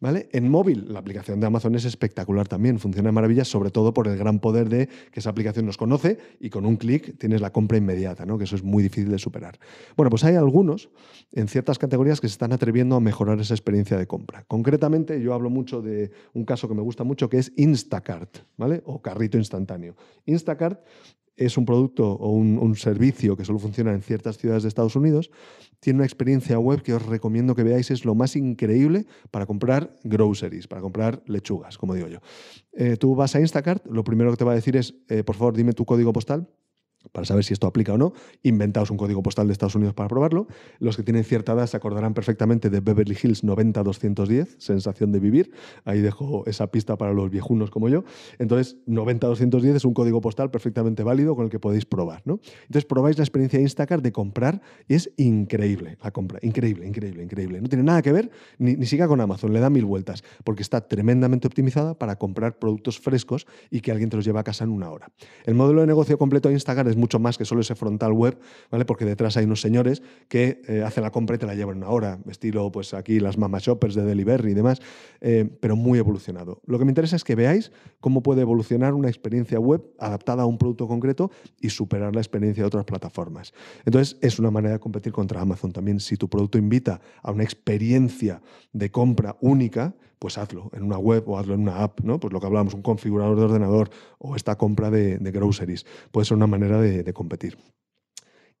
¿Vale? En móvil, la aplicación de Amazon es espectacular también, funciona de maravilla, sobre todo por el gran poder de que esa aplicación nos conoce y con un clic tienes la compra inmediata, ¿no? que eso es muy difícil de superar. Bueno, pues hay algunos en ciertas categorías que se están atreviendo a mejorar esa experiencia de compra. Concretamente, yo hablo mucho de un caso que me gusta mucho, que es Instacart, ¿vale? o carrito instantáneo. Instacart es un producto o un, servicio que solo funciona en ciertas ciudades de Estados Unidos, tiene una experiencia web que os recomiendo que veáis, es lo más increíble para comprar groceries, para comprar lechugas, como digo yo. Eh, tú vas a Instacart, lo primero que te va a decir es, eh, por favor, dime tu código postal para saber si esto aplica o no, inventaos un código postal de Estados Unidos para probarlo. Los que tienen cierta edad se acordarán perfectamente de Beverly Hills 90210, Sensación de Vivir. Ahí dejo esa pista para los viejunos como yo. Entonces, 90210 es un código postal perfectamente válido con el que podéis probar. Entonces, probáis la experiencia de Instacart de comprar y es increíble la compra. Increíble, increíble, increíble. No tiene nada que ver ni, ni siquiera con Amazon, le da mil vueltas, porque está tremendamente optimizada para comprar productos frescos y que alguien te los lleva a casa en una hora. El modelo de negocio completo de Instacart es mucho más que solo ese frontal web, ¿vale? Porque detrás hay unos señores que eh, hacen la compra y te la llevan una hora, estilo pues aquí las mama shoppers de Delivery y demás, eh, pero muy evolucionado. Lo que me interesa es que veáis cómo puede evolucionar una experiencia web adaptada a un producto concreto y superar la experiencia de otras plataformas. Entonces, es una manera de competir contra Amazon también. Si tu producto invita a una experiencia de compra única, pues hazlo en una web o hazlo en una app, ¿no? Pues lo que hablábamos, un configurador de ordenador o esta compra de, groceries. Puede ser una manera de, de competir.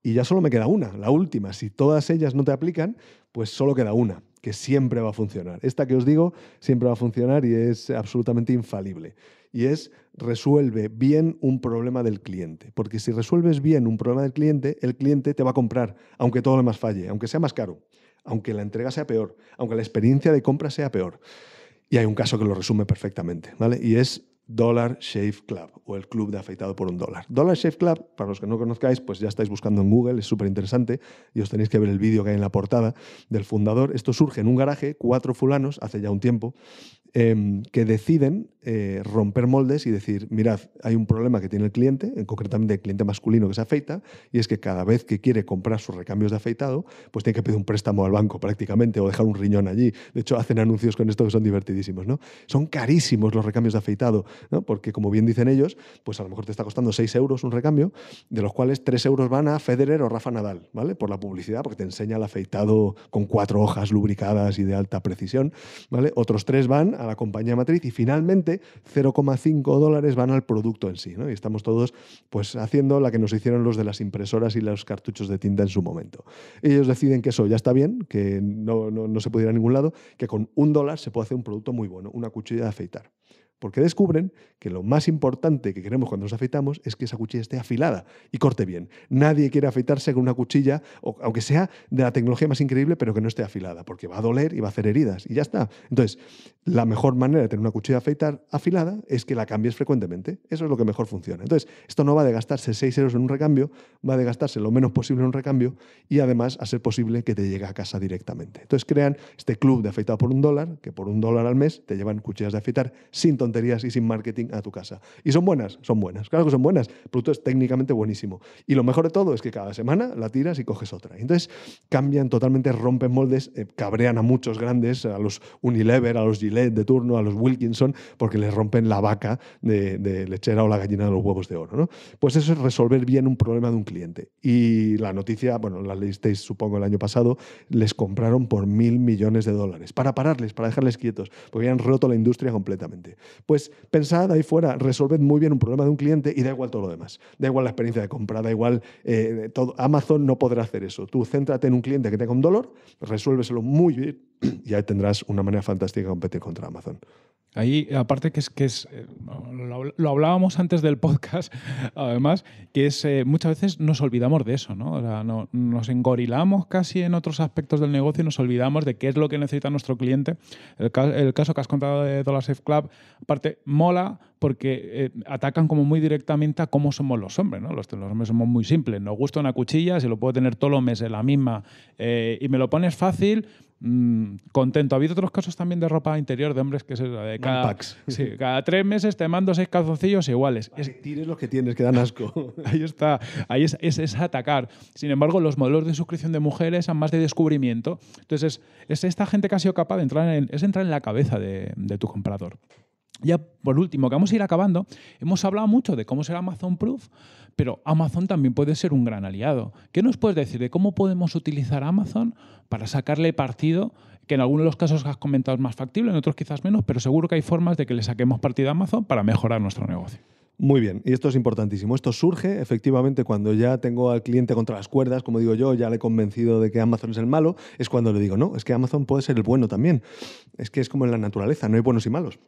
Y ya solo me queda una, la última. Si todas ellas no te aplican, pues solo queda una, que siempre va a funcionar. Esta que os digo siempre va a funcionar y es absolutamente infalible. Y es resuelve bien un problema del cliente. Porque si resuelves bien un problema del cliente, el cliente te va a comprar, aunque todo lo demás falle, aunque sea más caro aunque la entrega sea peor, aunque la experiencia de compra sea peor. Y hay un caso que lo resume perfectamente, ¿vale? Y es Dollar Shave Club o el club de afeitado por un dólar. Dollar Shave Club, para los que no conozcáis, pues ya estáis buscando en Google, es súper interesante y os tenéis que ver el vídeo que hay en la portada del fundador. Esto surge en un garaje, cuatro fulanos, hace ya un tiempo, Em, que deciden eh, romper moldes y decir, mirad, hay un problema que tiene el cliente, concretamente el cliente masculino que se afeita, y es que cada vez que quiere comprar sus recambios de afeitado, pues tiene que pedir un préstamo al banco prácticamente o dejar un riñón allí. De hecho, hacen anuncios con esto que son divertidísimos, ¿no? Son carísimos los recambios de afeitado, Porque como bien dicen ellos, pues a lo mejor te está costando 6 euros un recambio, de los cuales 3 euros van a Federer o Rafa Nadal, ¿vale? Por la publicidad, porque te enseña el afeitado con cuatro hojas lubricadas y de alta precisión, ¿vale? Otros 3 van a la compañía matriz y finalmente 0,5 dólares van al producto en sí. Y estamos todos pues, haciendo la que nos hicieron los de las impresoras y los cartuchos de tinta en su momento. Ellos deciden que eso ya está bien, que no, no, no se puede ir a ningún lado, que con un dólar se puede hacer un producto muy bueno, una cuchilla de afeitar. Porque descubren que lo más importante que queremos cuando nos afeitamos es que esa cuchilla esté afilada y corte bien. Nadie quiere afeitarse con una cuchilla, aunque sea de la tecnología más increíble, pero que no esté afilada, porque va a doler y va a hacer heridas y ya está. Entonces, la mejor manera de tener una cuchilla afeitar afilada es que la cambies frecuentemente. Eso es lo que mejor funciona. Entonces, esto no va a gastarse 6 euros en un recambio, va a gastarse lo menos posible en un recambio y además a ser posible que te llegue a casa directamente. Entonces, crean este club de afeitado por un dólar, que por un dólar al mes te llevan cuchillas de afeitar sin tonterías y sin marketing a tu casa. ¿Y son buenas? Son buenas. Claro que son buenas. El producto es técnicamente buenísimo. Y lo mejor de todo es que cada semana la tiras y coges otra. Entonces cambian totalmente, rompen moldes, eh, cabrean a muchos grandes, a los Unilever, a los Gillette de turno, a los Wilkinson, porque les rompen la vaca de, lechera o la gallina de los huevos de oro. ¿no? Pues eso es resolver bien un problema de un cliente. Y la noticia, bueno, la leísteis supongo el año pasado, les compraron por mil millones de dólares para pararles, para dejarles quietos, porque habían roto la industria completamente. Pues pensad ahí fuera, resolved muy bien un problema de un cliente y da igual todo lo demás. Da igual la experiencia de compra, da igual eh, todo. Amazon no podrá hacer eso. Tú céntrate en un cliente que tenga un dolor, resuélveselo muy bien, ya tendrás una manera fantástica de competir contra Amazon. Ahí, aparte que es que es, eh, lo, hablábamos antes del podcast, además, que es eh, muchas veces nos olvidamos de eso, ¿no? nos engorilamos casi en otros aspectos del negocio y nos olvidamos de qué es lo que necesita nuestro cliente. El, el caso que has contado de Dollar Safe Club, aparte, mola porque eh, atacan como muy directamente a cómo somos los hombres. ¿no? Los, hombres somos muy simples, nos gusta una cuchilla, se lo puedo tener todos los meses la misma eh, y me lo pones fácil, mm, contento. Ha habido otros casos también de ropa interior de hombres que es la de cada, tres meses te mando seis calzoncillos iguales. Tienes los que tienes, que dan asco. ahí está, ahí es, atacar. Sin embargo, los modelos de suscripción de mujeres son más de descubrimiento. Entonces, es, esta gente que ha sido capaz de entrar en, es entrar en la cabeza de tu comprador. Ya por último, que vamos a ir acabando, hemos hablado mucho de cómo ser Amazon Proof, pero Amazon también puede ser un gran aliado. ¿Qué nos puedes decir de cómo podemos utilizar Amazon para sacarle partido? Que en algunos de los casos que has comentado es más factible, en otros quizás menos, pero seguro que hay formas de que le saquemos partido a Amazon para mejorar nuestro negocio. Muy bien, y esto es importantísimo. Esto surge efectivamente cuando ya tengo al cliente contra las cuerdas, como digo yo, ya le he convencido de que Amazon es el malo, es cuando le digo, no, es que Amazon puede ser el bueno también. Es que es como en la naturaleza, no hay buenos y malos.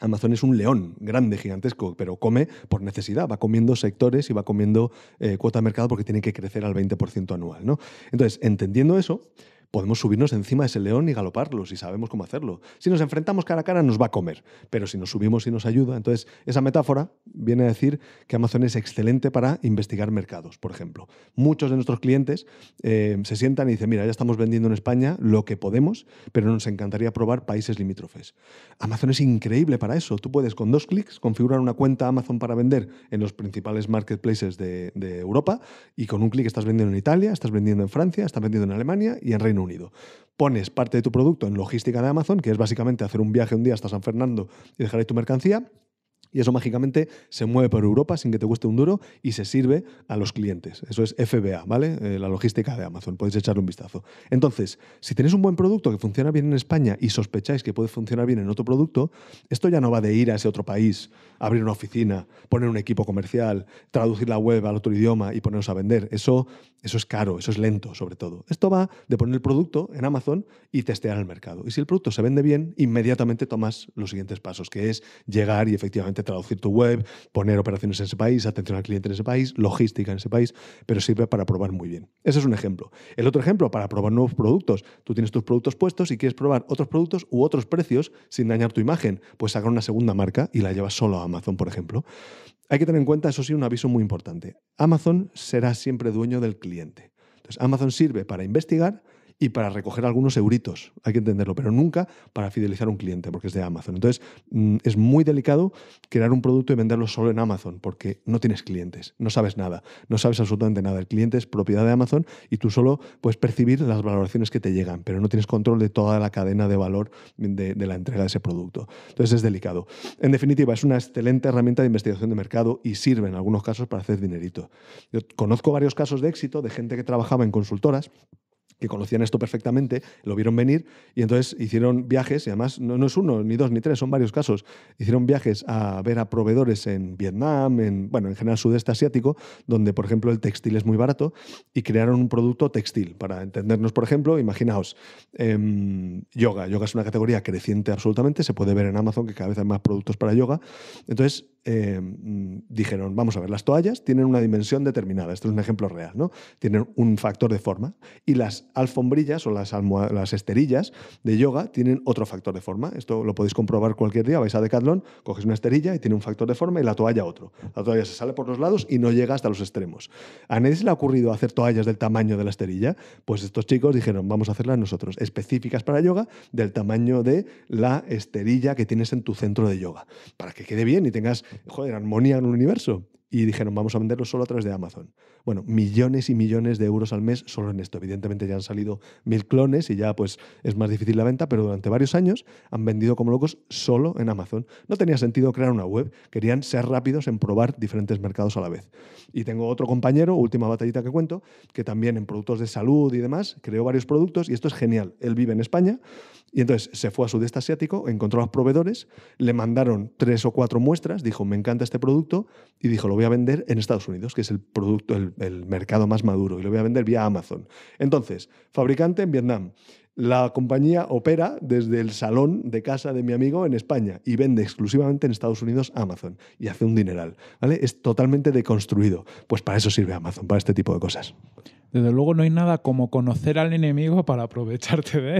Amazon es un león grande, gigantesco, pero come por necesidad, va comiendo sectores y va comiendo eh, cuota de mercado porque tiene que crecer al 20% anual. ¿no? Entonces, entendiendo eso, podemos subirnos encima de ese león y galoparlo si sabemos cómo hacerlo. Si nos enfrentamos cara a cara nos va a comer, pero si nos subimos y nos ayuda, entonces esa metáfora viene a decir que Amazon es excelente para investigar mercados, por ejemplo. Muchos de nuestros clientes eh, se sientan y dicen, mira, ya estamos vendiendo en España lo que podemos, pero nos encantaría probar países limítrofes. Amazon es increíble para eso. Tú puedes con dos clics configurar una cuenta Amazon para vender en los principales marketplaces de, de Europa y con un clic estás vendiendo en Italia, estás vendiendo en Francia, estás vendiendo en Alemania y en Reino Unido. Pones parte de tu producto en logística de Amazon, que es básicamente hacer un viaje un día hasta San Fernando y dejar ahí tu mercancía, y eso mágicamente se mueve por Europa sin que te cueste un duro y se sirve a los clientes. Eso es FBA, ¿vale? Eh, la logística de Amazon. Podéis echarle un vistazo. Entonces, si tenéis un buen producto que funciona bien en España y sospecháis que puede funcionar bien en otro producto, esto ya no va de ir a ese otro país, abrir una oficina, poner un equipo comercial, traducir la web al otro idioma y poneros a vender. Eso eso es caro, eso es lento sobre todo. Esto va de poner el producto en Amazon y testear el mercado. Y si el producto se vende bien, inmediatamente tomas los siguientes pasos, que es llegar y efectivamente traducir tu web, poner operaciones en ese país, atención al cliente en ese país, logística en ese país, pero sirve para probar muy bien. Ese es un ejemplo. El otro ejemplo, para probar nuevos productos. Tú tienes tus productos puestos y quieres probar otros productos u otros precios sin dañar tu imagen. Pues saca una segunda marca y la llevas solo a Amazon, por ejemplo. Hay que tener en cuenta, eso sí, un aviso muy importante. Amazon será siempre dueño del cliente. Entonces, Amazon sirve para investigar y para recoger algunos euritos, hay que entenderlo, pero nunca para fidelizar un cliente, porque es de Amazon. Entonces, mm, es muy delicado crear un producto y venderlo solo en Amazon, porque no tienes clientes, no sabes nada, no sabes absolutamente nada. El cliente es propiedad de Amazon y tú solo puedes percibir las valoraciones que te llegan, pero no tienes control de toda la cadena de valor de, la entrega de ese producto. Entonces, es delicado. En definitiva, es una excelente herramienta de investigación de mercado y sirve en algunos casos para hacer dinerito. Yo conozco varios casos de éxito de gente que trabajaba en consultoras que conocían esto perfectamente, lo vieron venir y entonces hicieron viajes, y además no, es uno, ni dos, ni tres, son varios casos. Hicieron viajes a ver a proveedores en Vietnam, en, bueno, en general sudeste asiático, donde por ejemplo el textil es muy barato y crearon un producto textil. Para entendernos, por ejemplo, imaginaos, em, yoga. Yoga es una categoría creciente absolutamente, se puede ver en Amazon que cada vez hay más productos para yoga. Entonces, eh, mm, dijeron, vamos a ver, las toallas tienen una dimensión determinada, esto es un ejemplo real, ¿no? Tienen un factor de forma y las alfombrillas o las, las esterillas de yoga tienen otro factor de forma. Esto lo podéis comprobar cualquier día, vais a Decathlon, coges una esterilla y tiene un factor de forma y la toalla otro. La toalla se sale por los lados y no llega hasta los extremos. ¿A nadie se le ha ocurrido hacer toallas del tamaño de la esterilla? Pues estos chicos dijeron, vamos a hacerlas nosotros, específicas para yoga, del tamaño de la esterilla que tienes en tu centro de yoga, para que quede bien y tengas joder, armonía en un universo. Y dijeron, vamos a venderlo solo a través de Amazon bueno, millones y millones de euros al mes solo en esto. Evidentemente ya han salido mil clones y ya pues es más difícil la venta, pero durante varios años han vendido como locos solo en Amazon. No tenía sentido crear una web, querían ser rápidos en probar diferentes mercados a la vez. Y tengo otro compañero, última batallita que cuento, que también en productos de salud y demás creó varios productos y esto es genial. Él vive en España y entonces se fue a sudeste asiático, encontró a proveedores, le mandaron tres o cuatro muestras, dijo, me encanta este producto y dijo, lo voy a vender en Estados Unidos, que es el producto, el el mercado más maduro y lo voy a vender vía Amazon. Entonces, fabricante en Vietnam. La compañía opera desde el salón de casa de mi amigo en España y vende exclusivamente en Estados Unidos Amazon y hace un dineral. ¿vale? Es totalmente deconstruido. Pues para eso sirve Amazon, para este tipo de cosas. Desde luego no hay nada como conocer al enemigo para aprovecharte de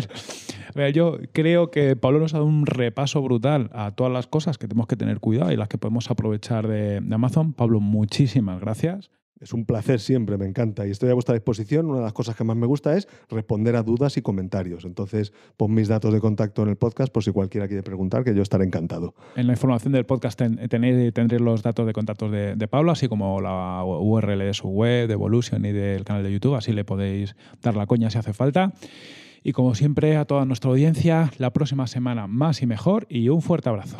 él. yo creo que Pablo nos ha dado un repaso brutal a todas las cosas que tenemos que tener cuidado y las que podemos aprovechar de Amazon. Pablo, muchísimas gracias. Es un placer siempre, me encanta y estoy a vuestra disposición. Una de las cosas que más me gusta es responder a dudas y comentarios. Entonces, pon mis datos de contacto en el podcast por si cualquiera quiere preguntar, que yo estaré encantado. En la información del podcast tenéis, tendréis los datos de contacto de, de, Pablo, así como la URL de su web, de Evolution y del canal de YouTube, así le podéis dar la coña si hace falta. Y como siempre, a toda nuestra audiencia, la próxima semana más y mejor y un fuerte abrazo.